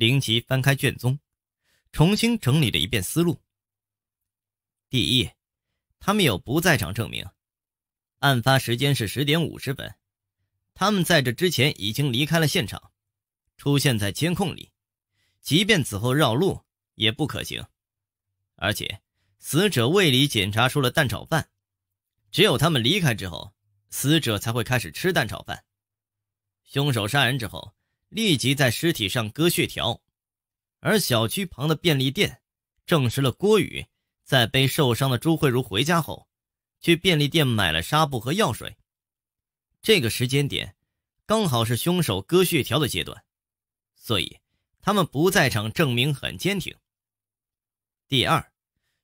林奇翻开卷宗，重新整理了一遍思路。第一，他们有不在场证明，案发时间是十点五十分，他们在这之前已经离开了现场，出现在监控里。即便此后绕路也不可行，而且死者胃里检查出了蛋炒饭，只有他们离开之后，死者才会开始吃蛋炒饭。凶手杀人之后。立即在尸体上割血条，而小区旁的便利店证实了郭宇在背受伤的朱慧茹回家后，去便利店买了纱布和药水。这个时间点，刚好是凶手割血条的阶段，所以他们不在场证明很坚挺。第二，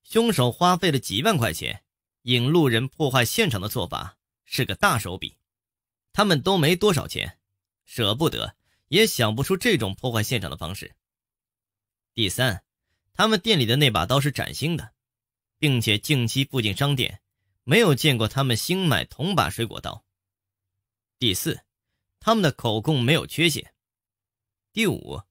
凶手花费了几万块钱引路人破坏现场的做法是个大手笔，他们都没多少钱，舍不得。也想不出这种破坏现场的方式。第三，他们店里的那把刀是崭新的，并且近期附近商店没有见过他们新买同把水果刀。第四，他们的口供没有缺陷。第五，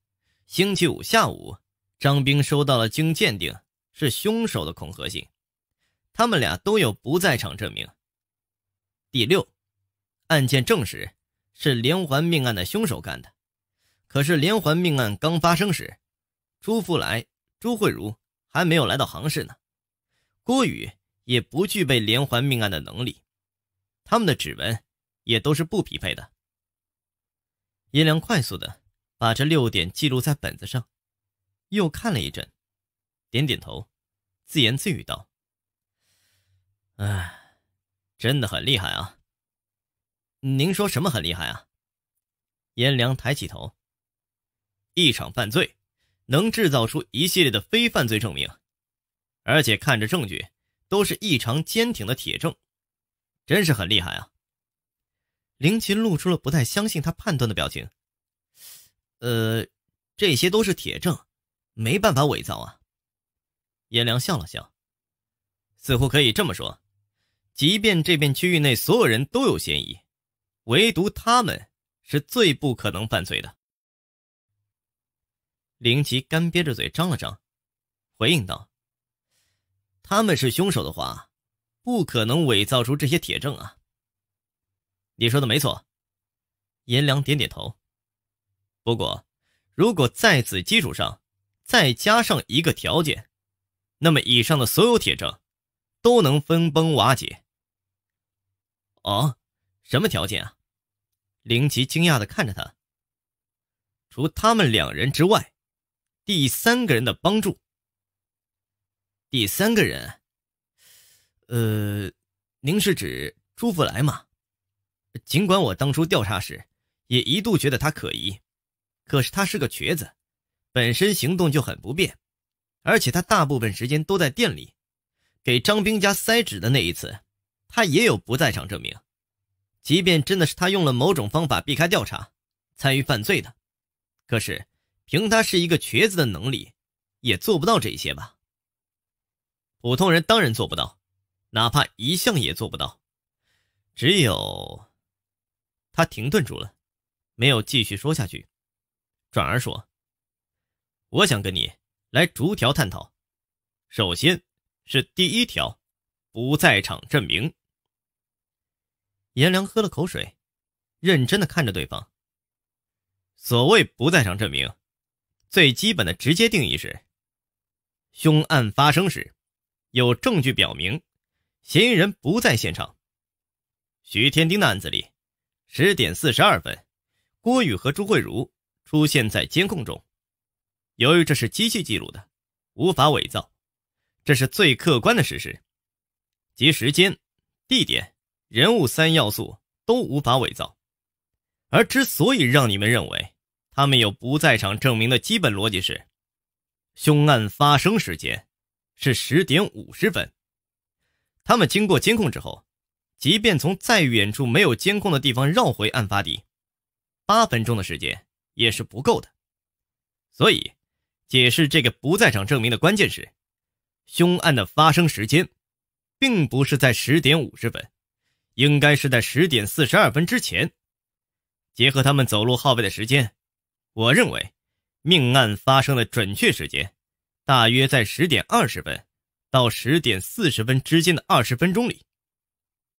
星期五下午，张兵收到了经鉴定是凶手的恐吓信，他们俩都有不在场证明。第六，案件证实是连环命案的凶手干的。可是连环命案刚发生时，朱福来、朱慧茹还没有来到杭市呢，郭宇也不具备连环命案的能力，他们的指纹也都是不匹配的。颜良快速的把这六点记录在本子上，又看了一阵，点点头，自言自语道：“哎，真的很厉害啊！您说什么很厉害啊？”颜良抬起头。一场犯罪能制造出一系列的非犯罪证明，而且看着证据都是异常坚挺的铁证，真是很厉害啊！林奇露出了不太相信他判断的表情。呃，这些都是铁证，没办法伪造啊。颜良笑了笑，似乎可以这么说：，即便这片区域内所有人都有嫌疑，唯独他们是最不可能犯罪的。林奇干憋着嘴张了张，回应道：“他们是凶手的话，不可能伪造出这些铁证啊。”你说的没错，颜良点点头。不过，如果在此基础上再加上一个条件，那么以上的所有铁证都能分崩瓦解。哦，什么条件啊？林奇惊讶的看着他。除他们两人之外。第三个人的帮助，第三个人，呃，您是指朱福来吗？尽管我当初调查时，也一度觉得他可疑，可是他是个瘸子，本身行动就很不便，而且他大部分时间都在店里。给张兵家塞纸的那一次，他也有不在场证明。即便真的是他用了某种方法避开调查，参与犯罪的，可是。凭他是一个瘸子的能力，也做不到这些吧？普通人当然做不到，哪怕一项也做不到。只有他停顿住了，没有继续说下去，转而说：“我想跟你来逐条探讨。首先是第一条，不在场证明。”颜良喝了口水，认真的看着对方。所谓不在场证明。最基本的直接定义是：凶案发生时，有证据表明嫌疑人不在现场。徐天丁的案子里，十点四十二分，郭宇和朱慧茹出现在监控中。由于这是机器记录的，无法伪造，这是最客观的事实，即时间、地点、人物三要素都无法伪造。而之所以让你们认为，他们有不在场证明的基本逻辑是：凶案发生时间是十点五十分。他们经过监控之后，即便从再远处没有监控的地方绕回案发地，八分钟的时间也是不够的。所以，解释这个不在场证明的关键是：凶案的发生时间并不是在十点五十分，应该是在十点四十二分之前。结合他们走路耗费的时间。我认为，命案发生的准确时间，大约在十点二十分到十点四十分之间的二十分钟里。